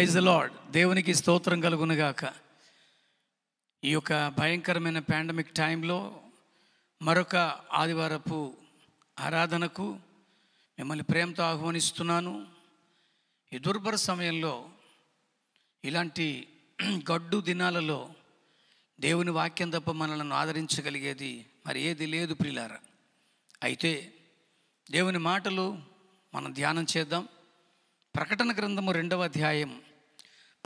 praise lord దేవునికి స్తోత్రం కలుగునుగాక ఈ యొక్క భయంకరమైన పాండమిక్ టైంలో మరొక ఆదివారపు ఆరాధనకు మిమ్మల్ని ప్రేమతో ఆహ్వానిస్తున్నాను ఈ దుర్భర సమయంలో ఇలాంటి గడ్డు దినాలలో దేవుని వాక్యం తప్ప మనలను ఆదరించగలిగేది మరి ఏది లేదు ప్రిలార అయితే దేవుని మాటలు మనం ధ్యానం చేద్దాం ప్రకటన గ్రంథము రెండవ అధ్యాయం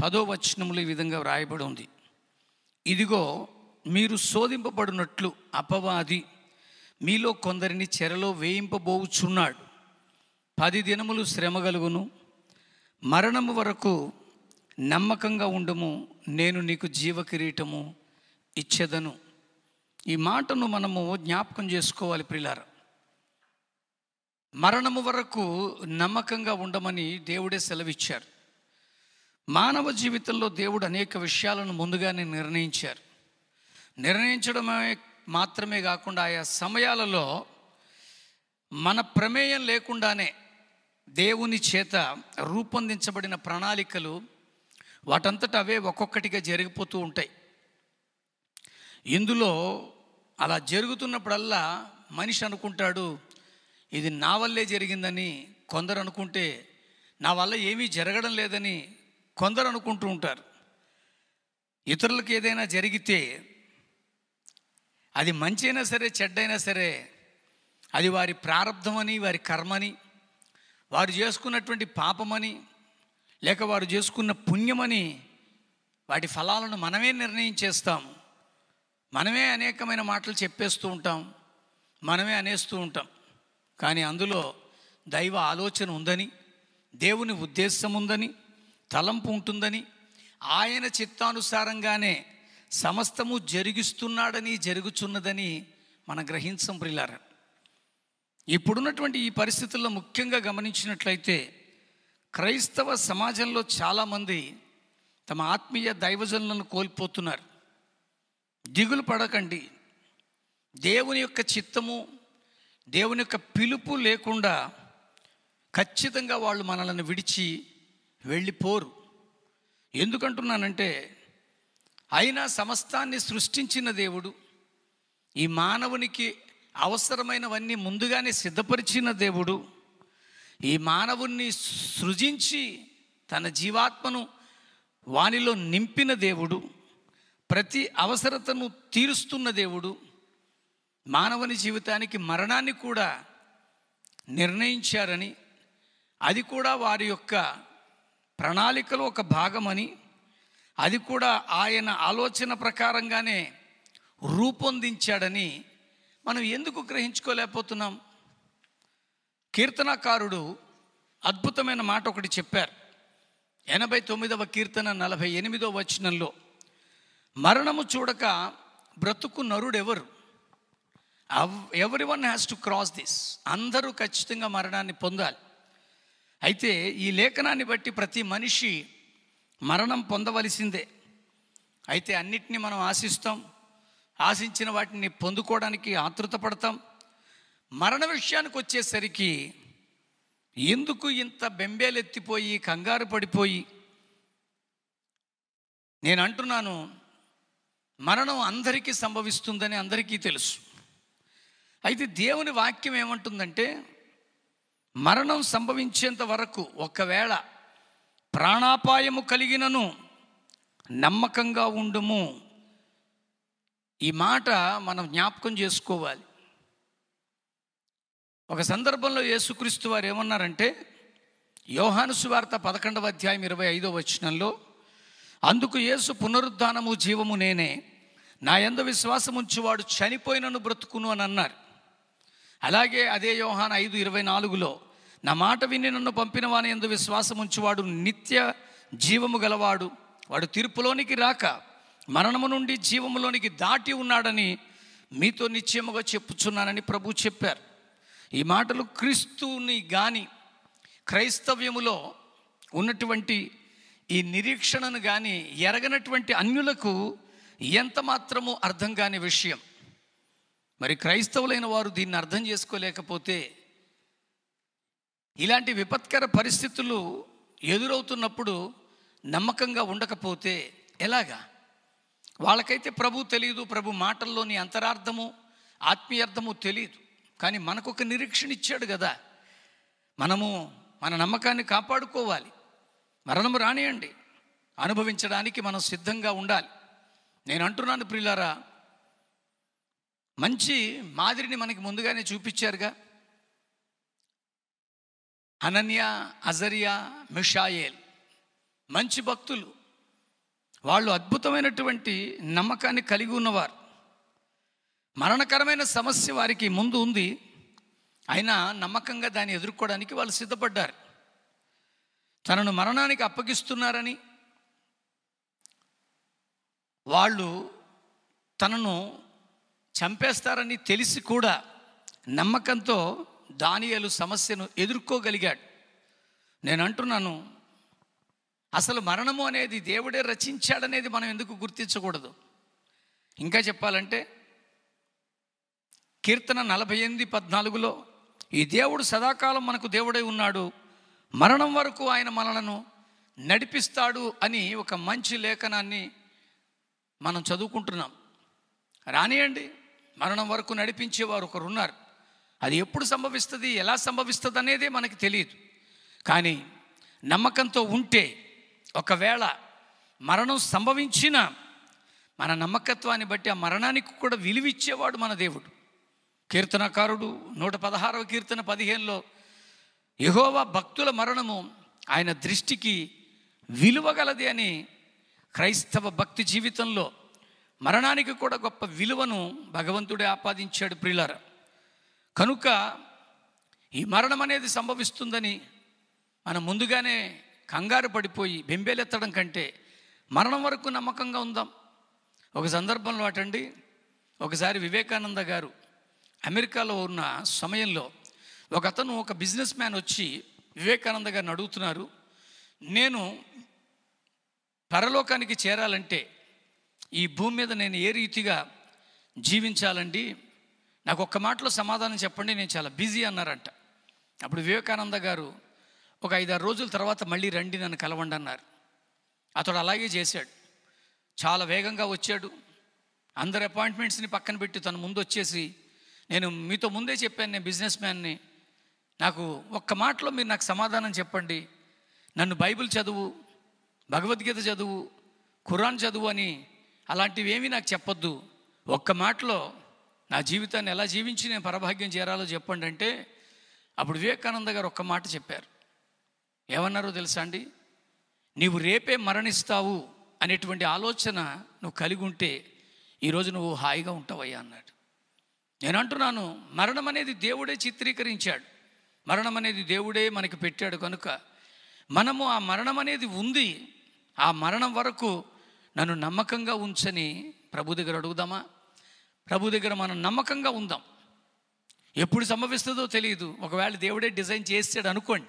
పదో వచనములు ఈ విధంగా వ్రాయబడి ఉంది ఇదిగో మీరు శోధింపబడినట్లు అపవాది మీలో కొందరిని చెరలో వేయింపబోచున్నాడు పది దినములు శ్రమ కలుగును మరణము వరకు నమ్మకంగా ఉండము నేను నీకు జీవ కిరీటము ఇచ్చేదను ఈ మాటను మనము జ్ఞాపకం చేసుకోవాలి ప్రిలార మరణము వరకు నమ్మకంగా ఉండమని దేవుడే సెలవిచ్చారు మానవ జీవితంలో దేవుడు అనేక విషయాలను ముందుగానే నిర్ణయించారు నిర్ణయించడమే మాత్రమే కాకుండా ఆయా సమయాలలో మన ప్రమేయం లేకుండానే దేవుని చేత రూపొందించబడిన ప్రణాళికలు వాటంతట అవే ఒక్కొక్కటిగా జరిగిపోతూ ఉంటాయి ఇందులో అలా జరుగుతున్నప్పుడల్లా మనిషి అనుకుంటాడు ఇది నా వల్లే జరిగిందని కొందరు అనుకుంటే నా వల్ల ఏమీ జరగడం లేదని కొందరు అనుకుంటూ ఉంటారు ఇతరులకు ఏదైనా జరిగితే అది మంచైనా సరే చెడ్డైనా సరే అది వారి ప్రారంధమని వారి కర్మని వారు చేసుకున్నటువంటి పాపమని లేక వారు చేసుకున్న పుణ్యమని వాటి ఫలాలను మనమే నిర్ణయం చేస్తాం మనమే అనేకమైన మాటలు చెప్పేస్తూ ఉంటాం మనమే అనేస్తూ ఉంటాం కానీ అందులో దైవ ఆలోచన ఉందని దేవుని ఉద్దేశం ఉందని తలంపు ఉంటుందని ఆయన చిత్తానుసారంగానే సమస్తము జరిగిస్తున్నాడని జరుగుచున్నదని మన గ్రహించం ప్రిలార ఇప్పుడున్నటువంటి ఈ పరిస్థితుల్లో ముఖ్యంగా గమనించినట్లయితే క్రైస్తవ సమాజంలో చాలామంది తమ ఆత్మీయ దైవజనులను కోల్పోతున్నారు దిగులు పడకండి దేవుని యొక్క చిత్తము దేవుని యొక్క పిలుపు లేకుండా ఖచ్చితంగా వాళ్ళు మనల్ని విడిచి వెళ్ళిపోరు ఎందుకంటున్నానంటే అయినా సమస్తాన్ని సృష్టించిన దేవుడు ఈ మానవునికి అవసరమైనవన్నీ ముందుగానే సిద్ధపరిచిన దేవుడు ఈ మానవుణ్ణి సృజించి తన జీవాత్మను వానిలో నింపిన దేవుడు ప్రతి అవసరతను తీరుస్తున్న దేవుడు మానవుని జీవితానికి మరణాన్ని కూడా నిర్ణయించారని అది కూడా వారి యొక్క ప్రణాళికలో ఒక భాగమని అది కూడా ఆయన ఆలోచన ప్రకారంగానే రూపొందించాడని మనం ఎందుకు గ్రహించుకోలేకపోతున్నాం కీర్తనకారుడు అద్భుతమైన మాట ఒకటి చెప్పారు ఎనభై తొమ్మిదవ కీర్తన నలభై ఎనిమిదవ వచనంలో మరణము చూడక బ్రతుకు నరుడెవరు ఎవరి one has to cross this అందరూ ఖచ్చితంగా మరణాన్ని పొందాలి అయితే ఈ లేఖనాన్ని బట్టి ప్రతి మనిషి మరణం పొందవలసిందే అయితే అన్నిటిని మనం ఆశిస్తాం ఆశించిన వాటిని పొందుకోవడానికి ఆతృత పడతాం మరణ విషయానికి వచ్చేసరికి ఎందుకు ఇంత బెంబేలెత్తిపోయి కంగారు పడిపోయి నేను అంటున్నాను మరణం అందరికీ సంభవిస్తుందని అందరికీ తెలుసు అయితే దేవుని వాక్యం ఏమంటుందంటే మరణం సంభవించేంత వరకు ఒకవేళ ప్రాణాపాయము కలిగినను నమ్మకంగా ఉండుము ఈ మాట మనం జ్ఞాపకం చేసుకోవాలి ఒక సందర్భంలో యేసుక్రీస్తు వారు ఏమన్నారంటే యోహాను సువార్త పదకొండవ అధ్యాయం ఇరవై ఐదవ వచనంలో అందుకు యేసు పునరుద్ధానము జీవము నేనే నా ఎందు విశ్వాసముంచి వాడు చనిపోయినను బ్రతుకును అని అన్నారు అలాగే అదే యోహాన్ ఐదు ఇరవై నాలుగులో నా మాట విని నన్ను పంపిన వాని ఎందు విశ్వాసం ఉంచువాడు నిత్య జీవము గలవాడు వాడు తీర్పులోనికి రాక మరణము నుండి జీవములోనికి దాటి ఉన్నాడని మీతో నిశ్చయముగా చెప్పుచున్నానని ప్రభు చెప్పారు ఈ మాటలు క్రీస్తుని గాని క్రైస్తవ్యములో ఉన్నటువంటి ఈ నిరీక్షణను కానీ ఎరగనటువంటి అన్యులకు ఎంత మాత్రము అర్థం కాని విషయం మరి క్రైస్తవులైన వారు దీన్ని అర్థం చేసుకోలేకపోతే ఇలాంటి విపత్కర పరిస్థితులు ఎదురవుతున్నప్పుడు నమ్మకంగా ఉండకపోతే ఎలాగా వాళ్ళకైతే ప్రభు తెలియదు ప్రభు మాటల్లోని అంతరార్థము ఆత్మీయార్థము తెలియదు కానీ మనకు ఒక నిరీక్షణ ఇచ్చాడు కదా మనము మన నమ్మకాన్ని కాపాడుకోవాలి మరణము రానియండి అనుభవించడానికి మనం సిద్ధంగా ఉండాలి నేను అంటున్నాను ప్రియులారా మంచి మాదిరిని మనకి ముందుగానే చూపించారుగా అనన్య అజరియా మిషాయేల్ మంచి భక్తులు వాళ్ళు అద్భుతమైనటువంటి నమ్మకాన్ని కలిగి ఉన్నవారు మరణకరమైన సమస్య వారికి ముందు ఉంది అయినా నమ్మకంగా దాన్ని ఎదుర్కోవడానికి వాళ్ళు సిద్ధపడ్డారు తనను మరణానికి అప్పగిస్తున్నారని వాళ్ళు తనను చంపేస్తారని తెలిసి కూడా నమ్మకంతో దానియలు సమస్యను ఎదుర్కోగలిగాడు నేను అంటున్నాను అసలు మరణము అనేది దేవుడే రచించాడనేది మనం ఎందుకు గుర్తించకూడదు ఇంకా చెప్పాలంటే కీర్తన నలభై ఎనిమిది పద్నాలుగులో ఈ దేవుడు సదాకాలం మనకు దేవుడై ఉన్నాడు మరణం వరకు ఆయన మనలను నడిపిస్తాడు అని ఒక మంచి లేఖనాన్ని మనం చదువుకుంటున్నాం రానియండి మరణం వరకు నడిపించేవారు ఒకరున్నారు అది ఎప్పుడు సంభవిస్తుంది ఎలా సంభవిస్తుంది అనేది మనకి తెలియదు కానీ నమ్మకంతో ఉంటే ఒకవేళ మరణం సంభవించిన మన నమ్మకత్వాన్ని బట్టి ఆ మరణానికి కూడా విలువిచ్చేవాడు మన దేవుడు కీర్తనకారుడు నూట పదహారవ కీర్తన పదిహేనులో యహోవా భక్తుల మరణము ఆయన దృష్టికి విలువగలది అని క్రైస్తవ భక్తి జీవితంలో మరణానికి కూడా గొప్ప విలువను భగవంతుడే ఆపాదించాడు ప్రిలారా కనుక ఈ మరణం అనేది సంభవిస్తుందని మనం ముందుగానే కంగారు పడిపోయి బెంబేలెత్తడం కంటే మరణం వరకు నమ్మకంగా ఉందాం ఒక సందర్భంలో అటండి ఒకసారి వివేకానంద గారు అమెరికాలో ఉన్న సమయంలో ఒక అతను ఒక బిజినెస్ మ్యాన్ వచ్చి వివేకానంద గారిని అడుగుతున్నారు నేను పరలోకానికి చేరాలంటే ఈ భూమి మీద నేను ఏ రీతిగా జీవించాలండి నాకు ఒక్క మాటలో సమాధానం చెప్పండి నేను చాలా బిజీ అన్నారంట అప్పుడు వివేకానంద గారు ఒక ఐదారు రోజుల తర్వాత మళ్ళీ రండి నన్ను కలవండి అన్నారు అతడు అలాగే చేశాడు చాలా వేగంగా వచ్చాడు అందరి అపాయింట్మెంట్స్ని పక్కన పెట్టి తను ముందు వచ్చేసి నేను మీతో ముందే చెప్పాను నేను బిజినెస్ మ్యాన్ని నాకు ఒక్క మాటలో మీరు నాకు సమాధానం చెప్పండి నన్ను బైబిల్ చదువు భగవద్గీత చదువు ఖురాన్ చదువు అని అలాంటివి ఏమీ నాకు చెప్పొద్దు ఒక్క మాటలో నా జీవితాన్ని ఎలా జీవించి నేను పరభాగ్యం చేరాలో చెప్పండి అంటే అప్పుడు వివేకానంద గారు ఒక్క మాట చెప్పారు ఏమన్నారో తెలుసా అండి నీవు రేపే మరణిస్తావు అనేటువంటి ఆలోచన నువ్వు కలిగి ఉంటే ఈరోజు నువ్వు హాయిగా ఉంటావయ్యా అన్నాడు నేను అంటున్నాను మరణం అనేది దేవుడే చిత్రీకరించాడు మరణం అనేది దేవుడే మనకి పెట్టాడు కనుక మనము ఆ మరణం అనేది ఉంది ఆ మరణం వరకు నన్ను నమ్మకంగా ఉంచని ప్రభు దగ్గర అడుగుదామా ప్రభు దగ్గర మనం నమ్మకంగా ఉందాం ఎప్పుడు సంభవిస్తుందో తెలియదు ఒకవేళ దేవుడే డిజైన్ చేసాడు అనుకోండి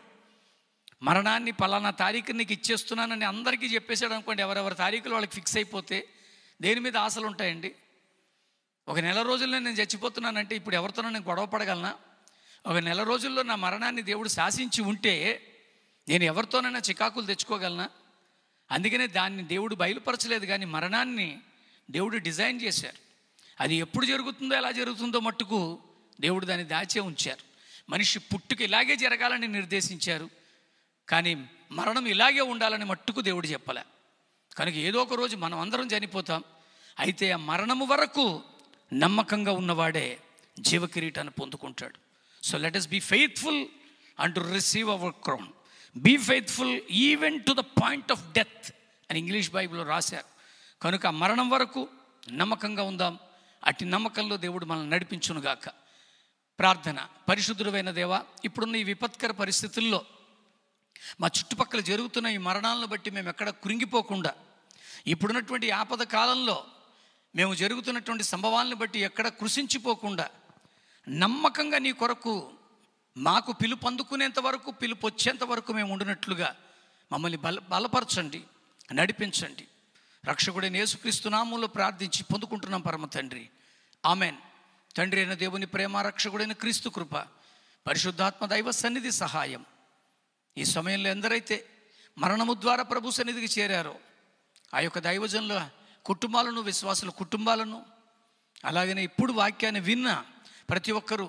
మరణాన్ని పలానా తారీఖు నీకు ఇచ్చేస్తున్నానని అందరికీ చెప్పేశాడు అనుకోండి ఎవరెవరి తారీఖులు వాళ్ళకి ఫిక్స్ అయిపోతే దేని మీద ఆశలు ఉంటాయండి ఒక నెల రోజుల్లో నేను చచ్చిపోతున్నానంటే ఇప్పుడు ఎవరితోనో నేను గొడవ పడగలనా ఒక నెల రోజుల్లో నా మరణాన్ని దేవుడు శాసించి ఉంటే నేను ఎవరితోనైనా చికాకులు తెచ్చుకోగలనా అందుకనే దాన్ని దేవుడు బయలుపరచలేదు కానీ మరణాన్ని దేవుడు డిజైన్ చేశారు అది ఎప్పుడు జరుగుతుందో ఎలా జరుగుతుందో మట్టుకు దేవుడు దాన్ని దాచే ఉంచారు మనిషి పుట్టుకు ఇలాగే జరగాలని నిర్దేశించారు కానీ మరణం ఇలాగే ఉండాలని మట్టుకు దేవుడు చెప్పలే కనుక ఏదో ఒక రోజు మనం అందరం చనిపోతాం అయితే ఆ మరణము వరకు నమ్మకంగా ఉన్నవాడే జీవకిరీటాన్ని పొందుకుంటాడు so let us be faithful and to receive our crown be faithful even to the point of death అని ఇంగ్లీష్ బైబిల్లో రాశారు కనుక మరణం వరకు నమ్మకంగా ఉందాం అట్టి నమ్మకంలో దేవుడు మనల్ని నడిపించునుగాక ప్రార్థన పరిశుద్ధుడైన దేవా ఇప్పుడున్న ఈ విపత్కర పరిస్థితుల్లో మా చుట్టుపక్కల జరుగుతున్న ఈ మరణాలను బట్టి మేము ఎక్కడ కృంగిపోకుండా ఇప్పుడున్నటువంటి ఆపద కాలంలో మేము జరుగుతున్నటువంటి సంభవాలను బట్టి ఎక్కడ కృషించిపోకుండా నమ్మకంగా నీ కొరకు మాకు పిలుపు అందుకునేంత వరకు పిలుపు వచ్చేంత వరకు మేము ఉండినట్లుగా మమ్మల్ని బల బలపరచండి నడిపించండి రక్షకుడే యేసుక్రీస్తు నామంలో ప్రార్థించి పొందుకుంటున్నాం పరమ తండ్రి ఆమెన్ తండ్రి అయిన దేవుని ప్రేమ రక్షకుడైన క్రీస్తు కృప పరిశుద్ధాత్మ దైవ సన్నిధి సహాయం ఈ సమయంలో ఎందరైతే మరణము ద్వారా ప్రభు సన్నిధికి చేరారో ఆ యొక్క దైవజనుల కుటుంబాలను విశ్వాసుల కుటుంబాలను అలాగనే ఇప్పుడు వాక్యాన్ని విన్న ప్రతి ఒక్కరూ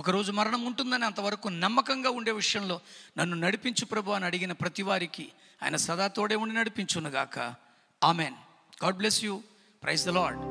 ఒకరోజు మరణం ఉంటుందని అంతవరకు నమ్మకంగా ఉండే విషయంలో నన్ను నడిపించు ప్రభు అని అడిగిన ప్రతి వారికి ఆయన సదా తోడే ఉండి నడిపించునుగాక amen God bless you praise the lord